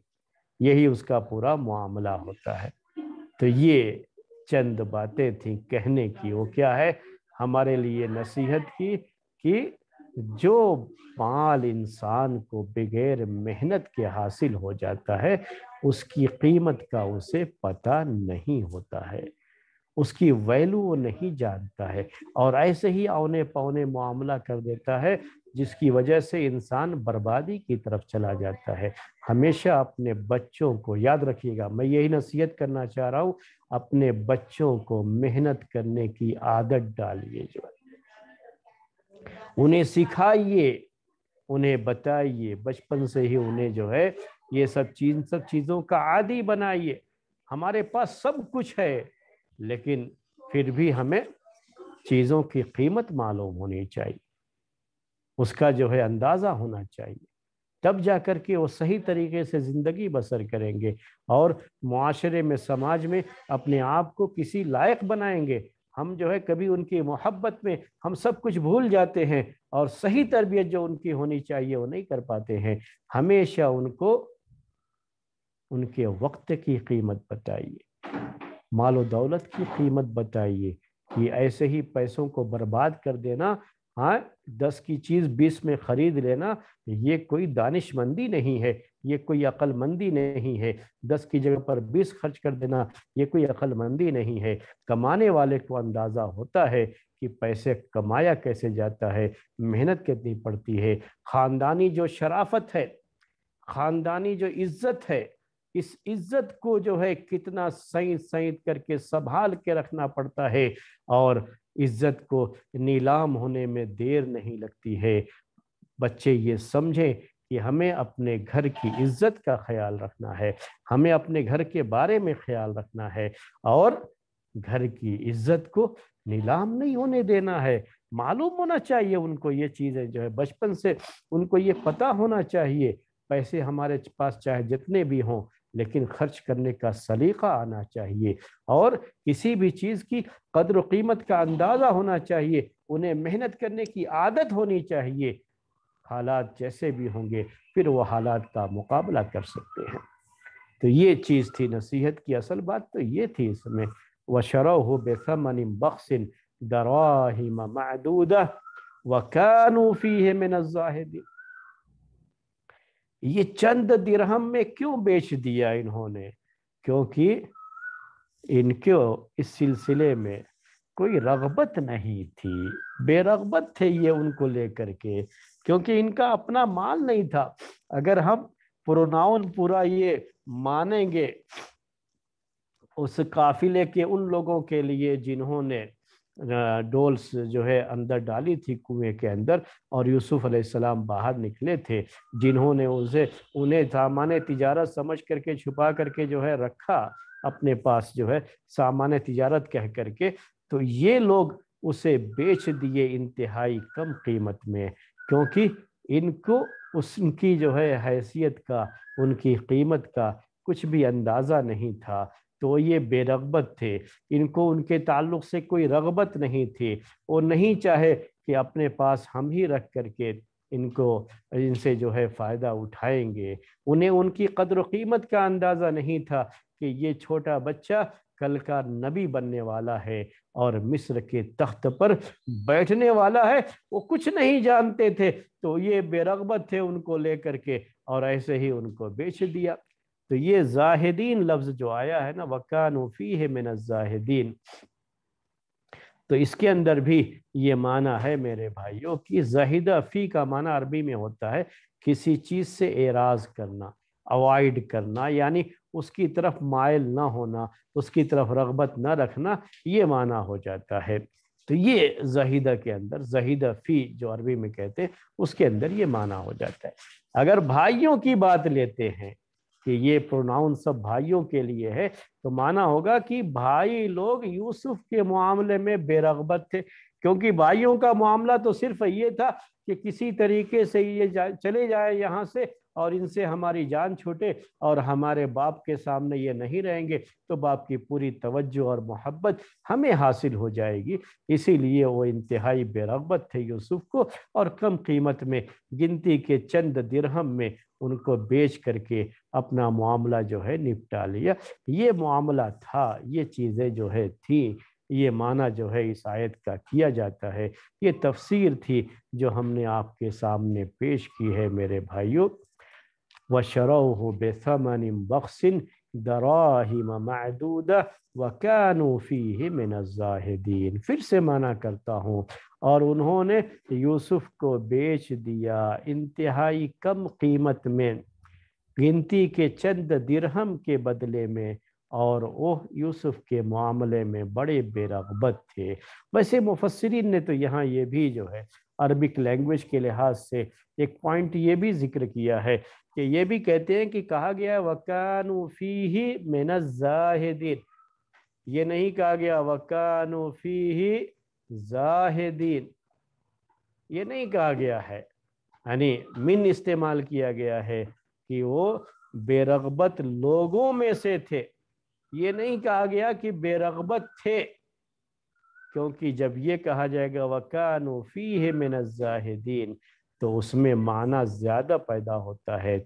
यही उसका पूरा मामला होता है तो ये चंद बातें थी कहने की वो क्या है हमारे लिए नसीहत की कि जो माल इंसान को बगैर मेहनत के हासिल हो जाता है उसकी कीमत का उसे पता नहीं होता है उसकी वैल्यू वो नहीं जानता है और ऐसे ही औने पौने मामला कर देता है जिसकी वजह से इंसान बर्बादी की तरफ चला जाता है हमेशा अपने बच्चों को याद रखिएगा मैं यही नसीहत करना चाह रहा हूँ अपने बच्चों को मेहनत करने की आदत डालिए जो उन्हें सिखाइए उन्हें बताइए बचपन से ही उन्हें जो है ये सब चीज सब चीज़ों का आदि बनाइए हमारे पास सब कुछ है लेकिन फिर भी हमें चीज़ों की कीमत मालूम होनी चाहिए उसका जो है अंदाज़ा होना चाहिए तब जा कर के वो सही तरीके से ज़िंदगी बसर करेंगे और माशरे में समाज में अपने आप को किसी लायक बनाएंगे हम जो है कभी उनकी मोहब्बत में हम सब कुछ भूल जाते हैं और सही तरबियत जो उनकी होनी चाहिए वो नहीं कर पाते हैं हमेशा उनको उनके वक्त की कीमत बताइए माल और दौलत की कीमत बताइए कि ऐसे ही पैसों को बर्बाद कर देना हाँ दस की चीज़ बीस में ख़रीद लेना ये कोई दानिशमंदी नहीं है ये कोई अक्लमंदी नहीं है दस की जगह पर बीस खर्च कर देना ये कोई अक्लमंदी नहीं है कमाने वाले को अंदाज़ा होता है कि पैसे कमाया कैसे जाता है मेहनत कितनी पड़ती है ख़ानदानी जो शराफत है ख़ानदानी जो इज़्ज़त है इस इज्जत को जो है कितना सईद सईद करके संभाल के रखना पड़ता है और इज्जत को नीलाम होने में देर नहीं लगती है बच्चे ये समझें कि हमें अपने घर की इज्जत का ख्याल रखना है हमें अपने घर के बारे में ख्याल रखना है और घर की इज्जत को नीलाम नहीं होने देना है मालूम होना चाहिए उनको ये चीज़ें जो है बचपन से उनको ये पता होना चाहिए पैसे हमारे पास चाहे जितने भी हों लेकिन खर्च करने का सलीका आना चाहिए और किसी भी चीज़ की कदर कीमत का अंदाज़ा होना चाहिए उन्हें मेहनत करने की आदत होनी चाहिए हालात जैसे भी होंगे फिर वो हालात का मुकाबला कर सकते हैं तो ये चीज़ थी नसीहत की असल बात तो ये थी इसमें व शरा हो बेसमन बख्सिन दराहिम मदूद व कानूफ़ी है मिनजाहिदी ये चंद दिरहम में क्यों बेच दिया इन्होंने क्योंकि इनको इस सिलसिले में कोई रगबत नहीं थी बेरगबत थे ये उनको लेकर के क्योंकि इनका अपना माल नहीं था अगर हम प्रोनाउन पूरा ये मानेंगे उस काफिले के उन लोगों के लिए जिन्होंने डोल्स जो है अंदर डाली थी कुएं के अंदर और यूसुफ अलैहिस्सलाम बाहर निकले थे जिन्होंने उसे उन्हें सामान्य तिजारत समझ करके छुपा करके जो है रखा अपने पास जो है सामान तिजारत कह करके तो ये लोग उसे बेच दिए इंतहाई कम कीमत में क्योंकि इनको उनकी जो है हैसियत का उनकी कीमत का कुछ भी अंदाज़ा नहीं था तो ये बेरगबत थे इनको उनके ताल्लुक से कोई रगबत नहीं थी और नहीं चाहे कि अपने पास हम ही रख करके इनको इनसे जो है फ़ायदा उठाएंगे उन्हें उनकी कदर कीमत का अंदाज़ा नहीं था कि ये छोटा बच्चा कल का नबी बनने वाला है और मिस्र के तख्त पर बैठने वाला है वो कुछ नहीं जानते थे तो ये बेरगबत थे उनको लेकर के और ऐसे ही उनको बेच दिया तो ये जाहिदीन लफ्ज़ जो आया है ना वकानफ़ी है मिन जाहिदीन तो इसके अंदर भी ये माना है मेरे भाइयों कि जाहिदा फ़ी का माना अरबी में होता है किसी चीज़ से एराज करना अवॉइड करना यानी उसकी तरफ मायल ना होना उसकी तरफ रगबत ना रखना ये माना हो जाता है तो ये जहीदा के अंदर जहीदा फ़ी जो अरबी में कहते हैं उसके अंदर ये माना हो जाता है अगर भाइयों की बात लेते हैं कि ये प्रोनाउन सब भाइयों के लिए है तो माना होगा कि भाई लोग यूसुफ के मामले में बेरगबत थे क्योंकि भाइयों का मामला तो सिर्फ ये था कि किसी तरीके से ये जा, चले जाए यहाँ से और इनसे हमारी जान छूटे और हमारे बाप के सामने ये नहीं रहेंगे तो बाप की पूरी तवज्जो और मोहब्बत हमें हासिल हो जाएगी इसीलिए वो इंतहाई बेरगबत थे यूसुफ को और कम कीमत में गिनती के चंद दिरहम में उनको बेच करके अपना मामला जो है निपटा लिया ये मामला था ये चीज़ें जो है थी ये माना जो है इस आयत का किया जाता है ये तफसीर थी जो हमने आपके सामने पेश की है मेरे भाइयों بخس دراهم معدودة दराहिम فيه من الزاهدين फिर से माना करता हूँ और उन्होंने यूसुफ को बेच दिया इंतहाई कम कीमत में गिनती के चंद दिरहम के बदले में और वह यूसुफ के मामले में बड़े बेरगबत थे वैसे मुफसरीन ने तो यहाँ ये भी जो है अरबिक लैंग्वेज के लिहाज से एक पॉइंट ये भी जिक्र किया है कि ये भी कहते हैं कि कहा गया है वकानूफी ही मैन जाहिदीन ये नहीं कहा गया वकानूफी ही जाहिदीन ये नहीं कहा गया है यानी मिन इस्तेमाल किया गया है कि वो बेरगबत लोगों में से थे ये नहीं कहा गया कि बेरगबत थे क्योंकि जब ये कहा जाएगा वकानूफ़ी फ़ी है मिनज़ाहिदीन तो उसमें माना ज़्यादा पैदा होता है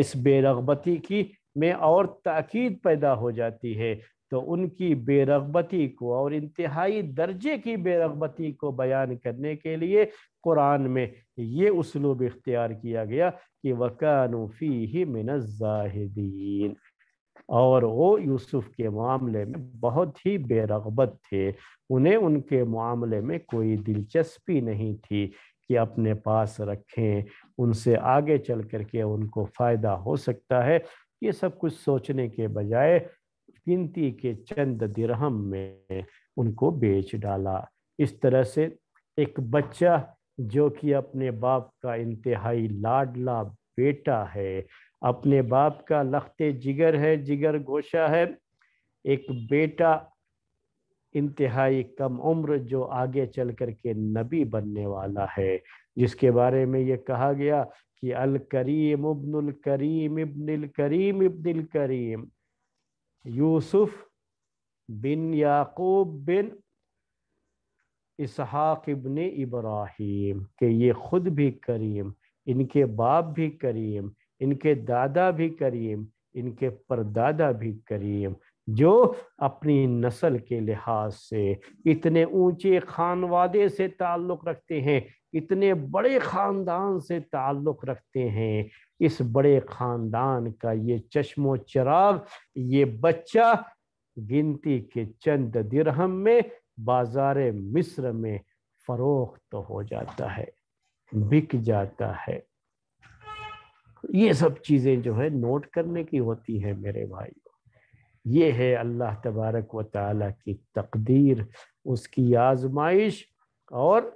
इस बेरगबती की में और ताक़ीद पैदा हो जाती है तो उनकी बेरगबती को और इंतहाई दर्जे की बेरगबती को बयान करने के लिए कुरान में ये उसलूब इख्तियार किया गया कि वक़ानूफ़ी फ़ी ही मिनज़ाहिदीन और वो यूसुफ के मामले में बहुत ही बेरगबत थे उन्हें उनके मामले में कोई दिलचस्पी नहीं थी कि अपने पास रखें उनसे आगे चल कर के उनको फ़ायदा हो सकता है ये सब कुछ सोचने के बजाय गिनती के चंद दिरहम में उनको बेच डाला इस तरह से एक बच्चा जो कि अपने बाप का इंतहाई लाडला बेटा है अपने बाप का लखते जिगर है जिगर गोशा है एक बेटा इंतहाई कम उम्र जो आगे चल कर के नबी बनने वाला है जिसके बारे में ये कहा गया कि अल करीम इब्नुल करीम इबनिल करीम इबनिल करीम यूसुफ बिन याकूब बिन इसहाक इबन इब्राहिम के ये खुद भी करीम इनके बाप भी करीम इनके दादा भी करीम इनके परदादा भी करीम जो अपनी नस्ल के लिहाज से इतने ऊंचे खानवादे से ताल्लुक़ रखते हैं इतने बड़े ख़ानदान से ताल्लुक़ रखते हैं इस बड़े ख़ानदान का ये चश्मो चराग ये बच्चा गिनती के चंद दिरहम में बाजार मिस्र में फ़रोख्त तो हो जाता है बिक जाता है ये सब चीज़ें जो है नोट करने की होती हैं मेरे भाई ये है अल्लाह तबारक व ताली की तकदीर उसकी आजमाइश और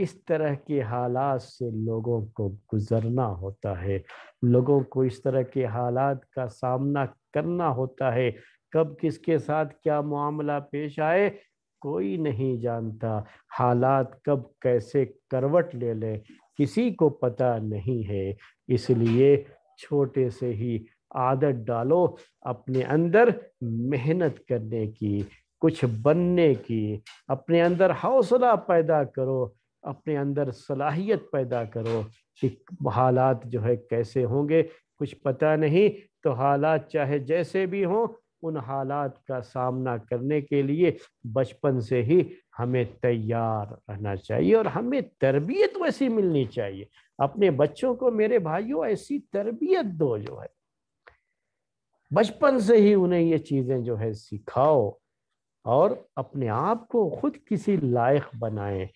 इस तरह के हालात से लोगों को गुजरना होता है लोगों को इस तरह के हालात का सामना करना होता है कब किसके साथ क्या मामला पेश आए कोई नहीं जानता हालात कब कैसे करवट ले लें किसी को पता नहीं है इसलिए छोटे से ही आदत डालो अपने अंदर मेहनत करने की कुछ बनने की अपने अंदर हौसला पैदा करो अपने अंदर सलाहियत पैदा करो कि हालात जो है कैसे होंगे कुछ पता नहीं तो हालात चाहे जैसे भी हों उन हालात का सामना करने के लिए बचपन से ही हमें तैयार रहना चाहिए और हमें तरबियत वैसी मिलनी चाहिए अपने बच्चों को मेरे भाइयों ऐसी तरबियत दो जो है बचपन से ही उन्हें ये चीज़ें जो है सिखाओ और अपने आप को खुद किसी लायक बनाएं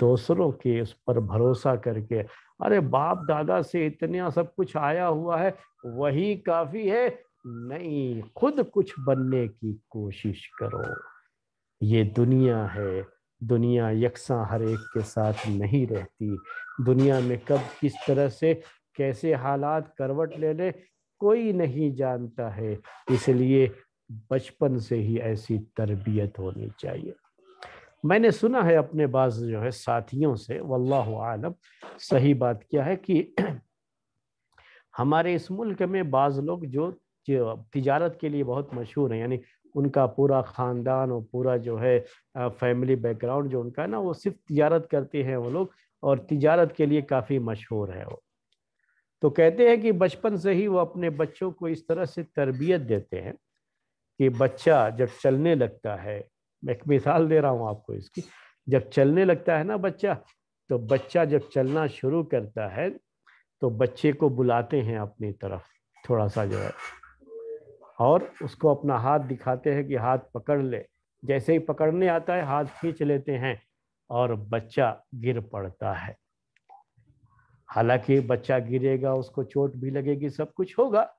दूसरों के उस पर भरोसा करके अरे बाप दादा से इतना सब कुछ आया हुआ है वही काफ़ी है नहीं खुद कुछ बनने की कोशिश करो ये दुनिया है दुनिया यकसा हर एक के साथ नहीं रहती दुनिया में कब किस तरह से कैसे हालात करवट ले ले कोई नहीं जानता है इसलिए बचपन से ही ऐसी तरबियत होनी चाहिए मैंने सुना है अपने बाज जो है साथियों से वल्लाहु आलम सही बात क्या है कि हमारे इस मुल्क में बाज़ लोग जो जो तजारत के लिए बहुत मशहूर हैं यानी उनका पूरा ख़ानदान और पूरा जो है फैमिली बैकग्राउंड जो उनका है ना वो सिर्फ तजारत करते हैं वो लोग और तजारत के लिए काफ़ी मशहूर है वो तो कहते हैं कि बचपन से ही वो अपने बच्चों को इस तरह से तरबियत देते हैं कि बच्चा जब चलने लगता है मैं एक मिसाल दे रहा हूँ आपको इसकी जब चलने लगता है ना बच्चा तो बच्चा जब चलना शुरू करता है तो बच्चे को बुलाते हैं अपनी तरफ थोड़ा सा जो है और उसको अपना हाथ दिखाते हैं कि हाथ पकड़ ले जैसे ही पकड़ने आता है हाथ खींच लेते हैं और बच्चा गिर पड़ता है हालांकि बच्चा गिरेगा उसको चोट भी लगेगी सब कुछ होगा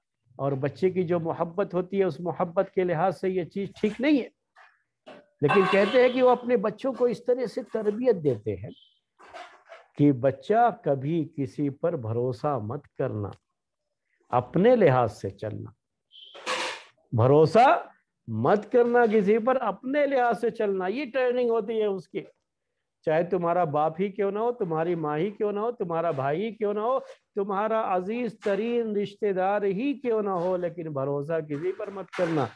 और बच्चे की जो मोहब्बत होती है उस मोहब्बत के लिहाज से ये चीज़ ठीक नहीं है लेकिन कहते हैं कि वो अपने बच्चों को इस तरह से तरबियत देते हैं कि बच्चा कभी किसी पर भरोसा मत करना अपने लिहाज से चलना भरोसा मत करना किसी पर अपने लिहाज से चलना ये ट्रेनिंग होती है उसकी चाहे तुम्हारा बाप ही क्यों ना हो तुम्हारी माँ ही क्यों ना हो तुम्हारा भाई ही क्यों ना हो तुम्हारा अजीज तरीन रिश्तेदार ही क्यों ना हो लेकिन भरोसा किसी पर मत करना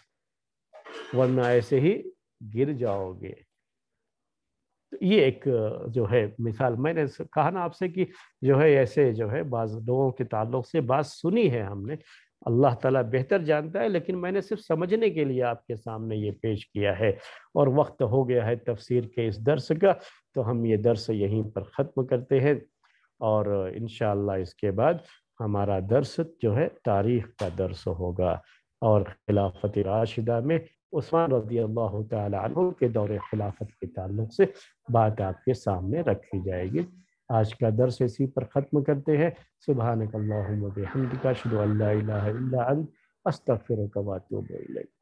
वरना ऐसे ही गिर जाओगे तो ये एक जो है मिसाल मैंने कहा ना आपसे कि जो है ऐसे जो है बाज लोगों के ताल्लुक से बात सुनी है हमने अल्लाह ताला बेहतर जानता है लेकिन मैंने सिर्फ समझने के लिए आपके सामने ये पेश किया है और वक्त हो गया है तफसीर के इस दर्स का तो हम ये दर्स यहीं पर ख़त्म करते हैं और इन इसके बाद हमारा दर्स जो है तारीख का दर्स होगा और खिलाफत राशिदा में उस्मान रजी अल्लाह तु के दौरे खिलाफत के ताल्लुक से बात आपके सामने रखी जाएगी आज का दर्स इसी पर ख़त्म करते हैं सुबह नकल्ला हमदिका शुरू अल्ला अस्तफ़िर कवातुब